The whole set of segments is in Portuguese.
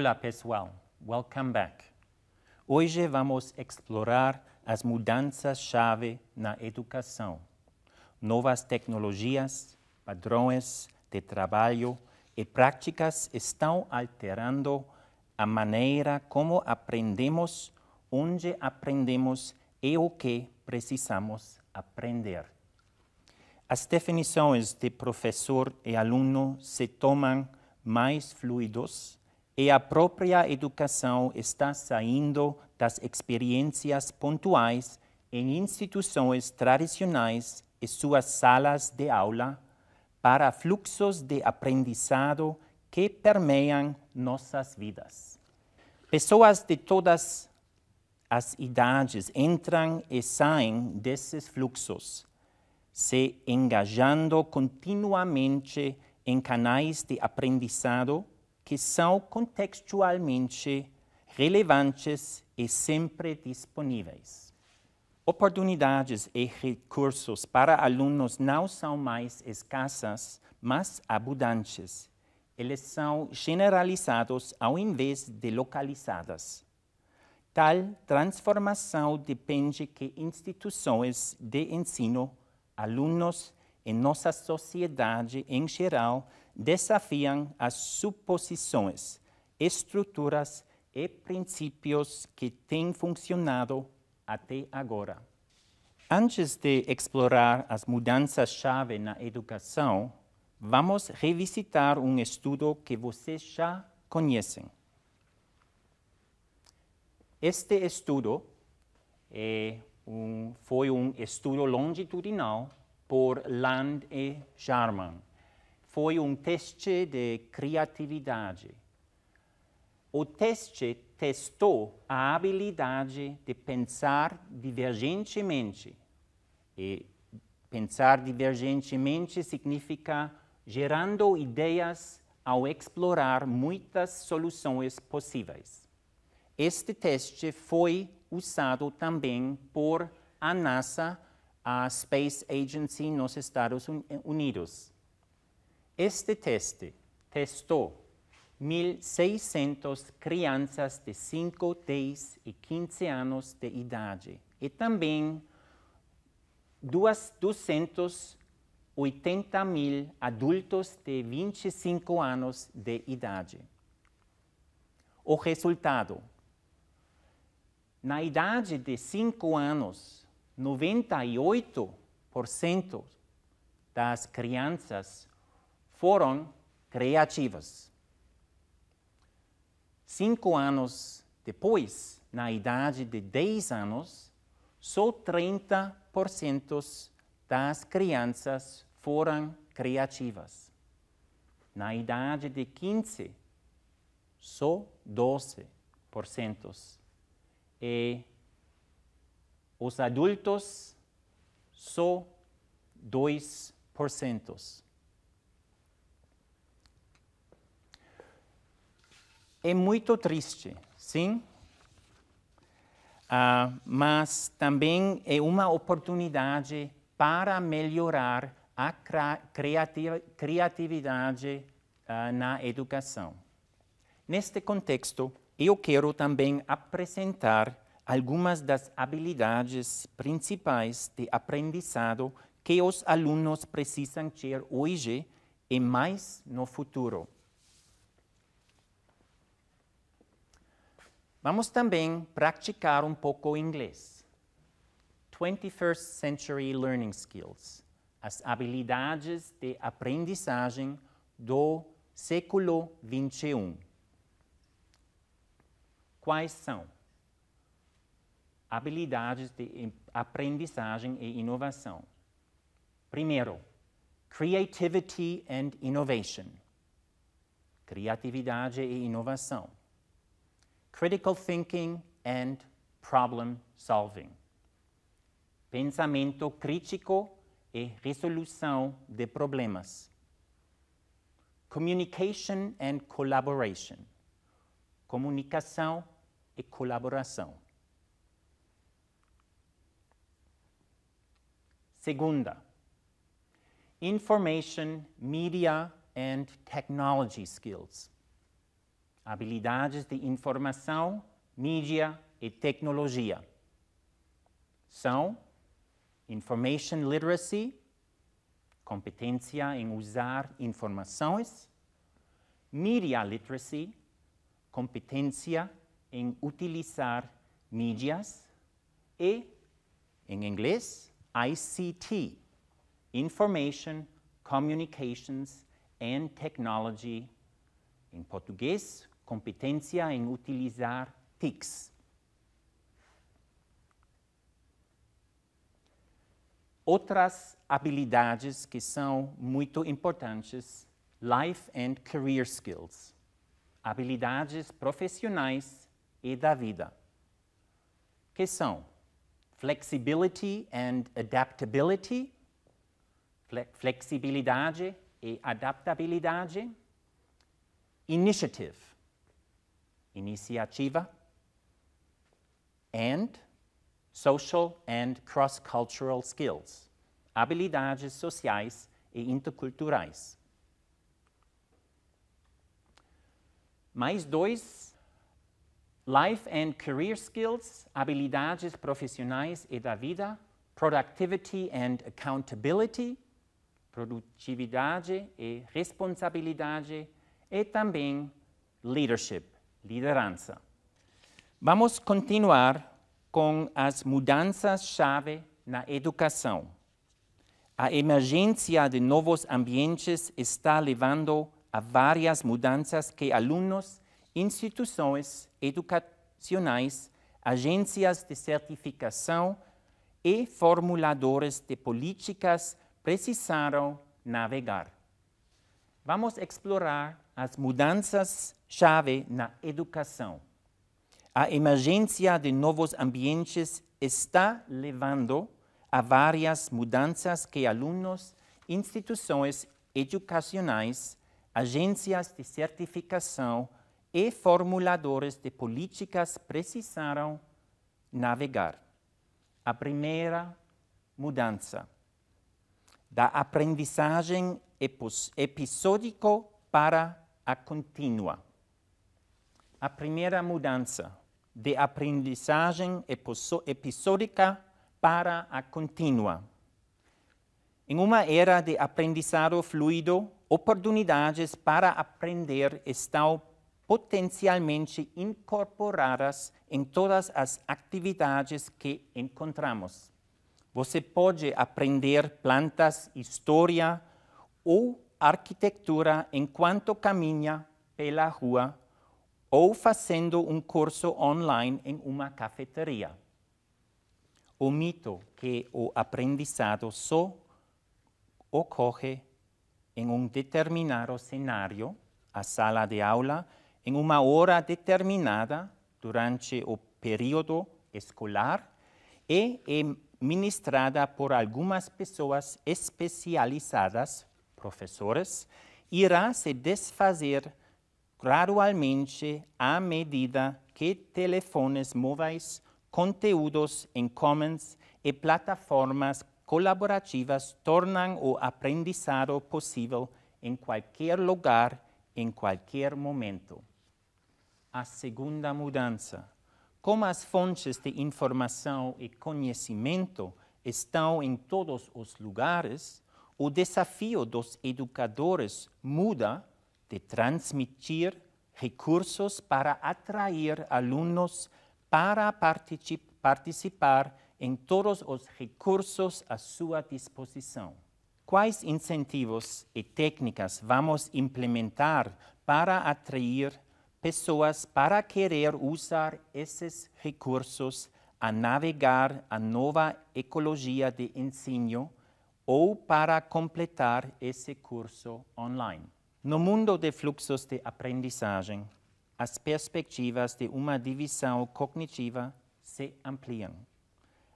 Olá, pessoal. Welcome back. Hoje vamos explorar as mudanças-chave na educação, novas tecnologias, padrões de trabalho e práticas estão alterando a maneira como aprendemos, onde aprendemos e o que precisamos aprender. As definições de professor e aluno se tomam mais fluidos e a própria educação está saindo das experiências pontuais em instituições tradicionais e suas salas de aula para fluxos de aprendizado que permeiam nossas vidas. Pessoas de todas as idades entram e saem desses fluxos, se engajando continuamente em canais de aprendizado que são contextualmente relevantes e sempre disponíveis. Oportunidades e recursos para alunos não são mais escassas, mas abundantes. Eles são generalizados ao invés de localizadas. Tal transformação depende que instituições de ensino, alunos e nossa sociedade em geral desafiam as suposições, estruturas e princípios que têm funcionado até agora. Antes de explorar as mudanças-chave na educação, vamos revisitar um estudo que vocês já conhecem. Este estudo é um, foi um estudo longitudinal por Land e Sharman foi um teste de criatividade. O teste testou a habilidade de pensar divergentemente. E pensar divergentemente significa gerando ideias ao explorar muitas soluções possíveis. Este teste foi usado também por a NASA, a Space Agency nos Estados Unidos este teste testou 1.600 crianças de 5, 10 e 15 anos de idade e também 280 mil adultos de 25 anos de idade. O resultado: na idade de 5 anos, 98% das crianças foram criativas. Cinco anos depois, na idade de 10 anos, só 30% das crianças foram criativas. Na idade de 15, só 12%. E os adultos, só 2%. é muito triste, sim, ah, mas também é uma oportunidade para melhorar a criatividade ah, na educação. Neste contexto, eu quero também apresentar algumas das habilidades principais de aprendizado que os alunos precisam ter hoje e mais no futuro. Vamos também praticar um pouco o inglês. 21st Century Learning Skills as habilidades de aprendizagem do século 21. Quais são? Habilidades de aprendizagem e inovação. Primeiro, creativity and innovation. Criatividade e inovação. critical thinking and problem solving. Pensamento crítico e resolução de problemas. Communication and collaboration. Comunicação e colaboração. Segunda, information, media, and technology skills. habilidades de informação, mídia e tecnologia. São information literacy, competência em usar informações, media literacy, competência em utilizar mídias e, em inglês, ICT, Information, Communications and Technology, em português, competência em utilizar TICs. Outras habilidades que são muito importantes, life and career skills, habilidades profissionais e da vida, que são flexibility and adaptability, flexibilidade e adaptabilidade, initiative, iniciativa and social and cross-cultural skills, habilidades sociais e interculturais. Mais dois, life and career skills, habilidades profissionais e da vida, productivity and accountability, produtividade e responsabilidade, e também leadership, liderança. Vamos continuar com as mudanças-chave na educação. A emergência de novos ambientes está levando a várias mudanças que alunos, instituições educacionais, agências de certificação e formuladores de políticas precisaram navegar. Vamos explorar as mudanças-chave na educação. A emergência de novos ambientes está levando a várias mudanças que alunos, instituições educacionais, agências de certificação e formuladores de políticas precisaram navegar. A primeira mudança da aprendizagem episódico para a contínua. A primeira mudança de aprendizagem episódica para a contínua. Em uma era de aprendizado fluido, oportunidades para aprender estão potencialmente incorporadas em todas as atividades que encontramos. Você pode aprender plantas, história ou arquitetura enquanto caminha pela rua ou fazendo um curso online em uma cafeteria. O mito que o aprendizado só ocorre em um determinado cenário, a sala de aula, em uma hora determinada durante o período escolar e é ministrada por algumas pessoas especializadas professores, irá se desfazer gradualmente à medida que telefones móveis, conteúdos em commons e plataformas colaborativas tornam o aprendizado possível em qualquer lugar, em qualquer momento. A segunda mudança. Como as fontes de informação e conhecimento estão em todos os lugares, o desafio dos educadores muda de transmitir recursos para atrair alunos para particip participar em todos os recursos à sua disposição. Quais incentivos e técnicas vamos implementar para atrair pessoas para querer usar esses recursos a navegar a nova ecologia de ensino? ou para completar esse curso online. No mundo de fluxos de aprendizagem, as perspectivas de uma divisão cognitiva se ampliam.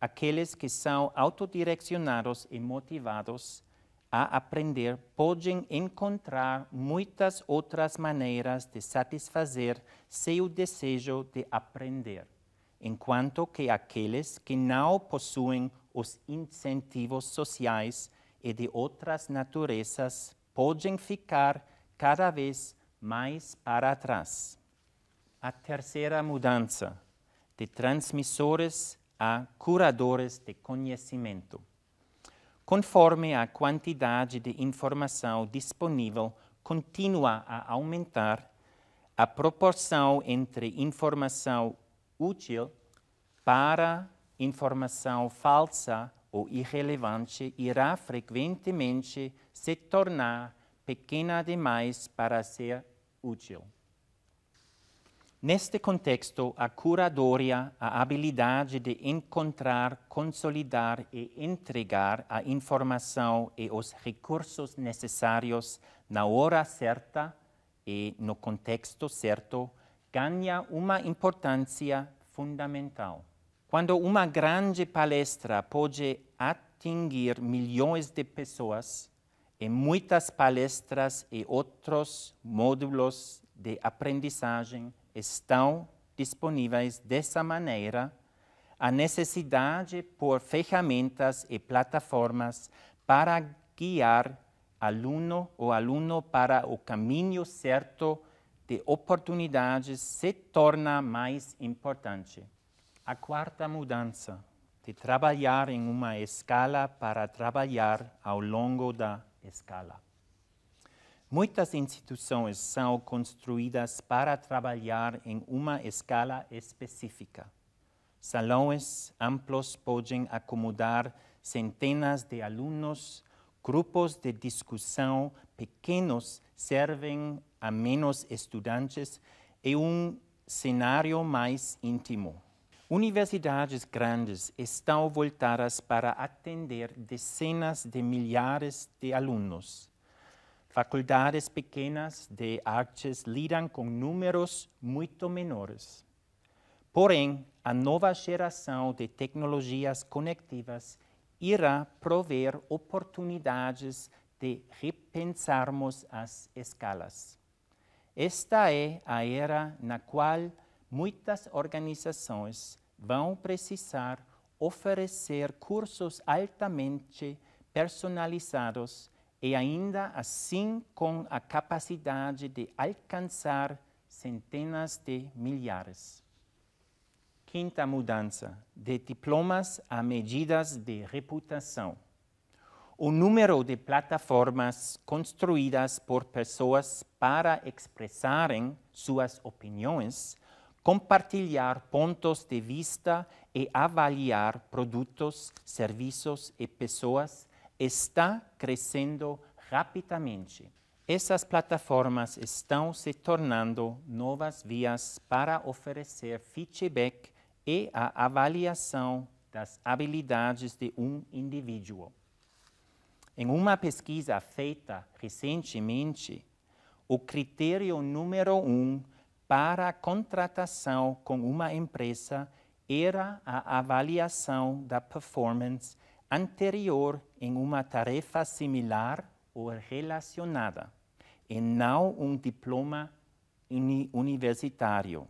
Aqueles que são autodirecionados e motivados a aprender podem encontrar muitas outras maneiras de satisfazer seu desejo de aprender, enquanto que aqueles que não possuem os incentivos sociais e de outras naturezas podem ficar cada vez mais para trás. A terceira mudança, de transmissores a curadores de conhecimento. Conforme a quantidade de informação disponível continua a aumentar, a proporção entre informação útil para informação falsa ou irrelevante irá frequentemente se tornar pequena demais para ser útil. Neste contexto, a curadoria, a habilidade de encontrar, consolidar e entregar a informação e os recursos necessários na hora certa e no contexto certo, ganha uma importância fundamental. Quando uma grande palestra pode atingir milhões de pessoas, e muitas palestras e outros módulos de aprendizagem estão disponíveis dessa maneira, a necessidade por ferramentas e plataformas para guiar aluno ou aluno para o caminho certo de oportunidades se torna mais importante. A quarta mudança, de trabalhar em uma escala para trabalhar ao longo da escala. Muitas instituições são construídas para trabalhar em uma escala específica. Salões amplos podem acomodar centenas de alunos, grupos de discussão pequenos servem a menos estudantes e um cenário mais íntimo. Universidades grandes estão voltadas para atender dezenas de milhares de alunos. Faculdades pequenas de artes lidam com números muito menores. Porém, a nova geração de tecnologias conectivas irá prover oportunidades de repensarmos as escalas. Esta é a era na qual muitas organizações vão precisar oferecer cursos altamente personalizados e ainda assim com a capacidade de alcançar centenas de milhares. Quinta mudança: de diplomas a medidas de reputação. O número de plataformas construídas por pessoas para expressarem suas opiniões compartilhar pontos de vista e avaliar produtos, serviços e pessoas está crescendo rapidamente. Essas plataformas estão se tornando novas vias para oferecer feedback e a avaliação das habilidades de um indivíduo. Em uma pesquisa feita recentemente, o critério número um para a contratação com uma empresa era a avaliação da performance anterior em uma tarefa similar ou relacionada, e não um diploma uni universitário.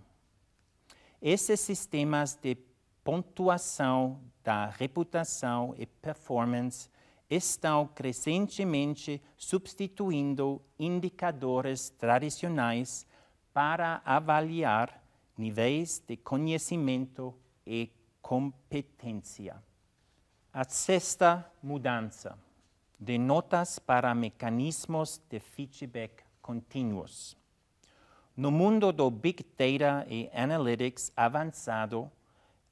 Esses sistemas de pontuação da reputação e performance estão crescentemente substituindo indicadores tradicionais para avaliar níveis de conhecimento e competência. A sexta mudança de notas para mecanismos de feedback contínuos. No mundo do Big Data e Analytics avançado,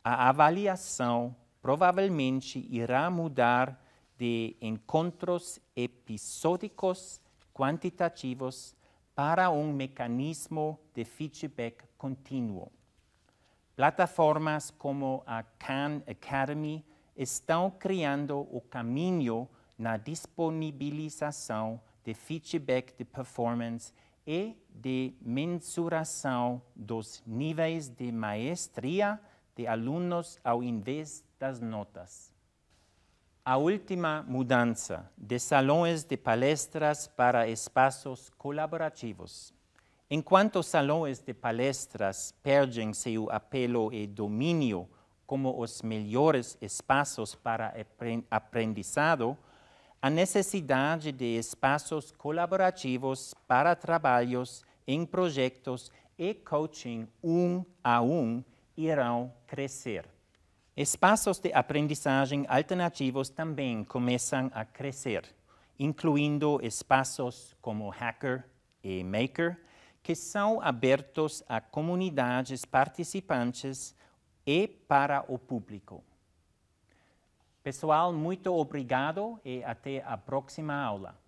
a avaliação provavelmente irá mudar de encontros episódicos quantitativos para um mecanismo de feedback contínuo. Plataformas como a Khan Academy estão criando o caminho na disponibilização de feedback de performance e de mensuração dos níveis de maestria de alunos ao invés das notas a última mudança de salões de palestras para espaços colaborativos. Enquanto salões de palestras perdem seu apelo e domínio como os melhores espaços para aprendizado, a necessidade de espaços colaborativos para trabalhos em projetos e coaching um a um irão crescer. Espaços de aprendizagem alternativos também começam a crescer, incluindo espaços como Hacker e Maker, que são abertos a comunidades participantes e para o público. Pessoal, muito obrigado e até a próxima aula.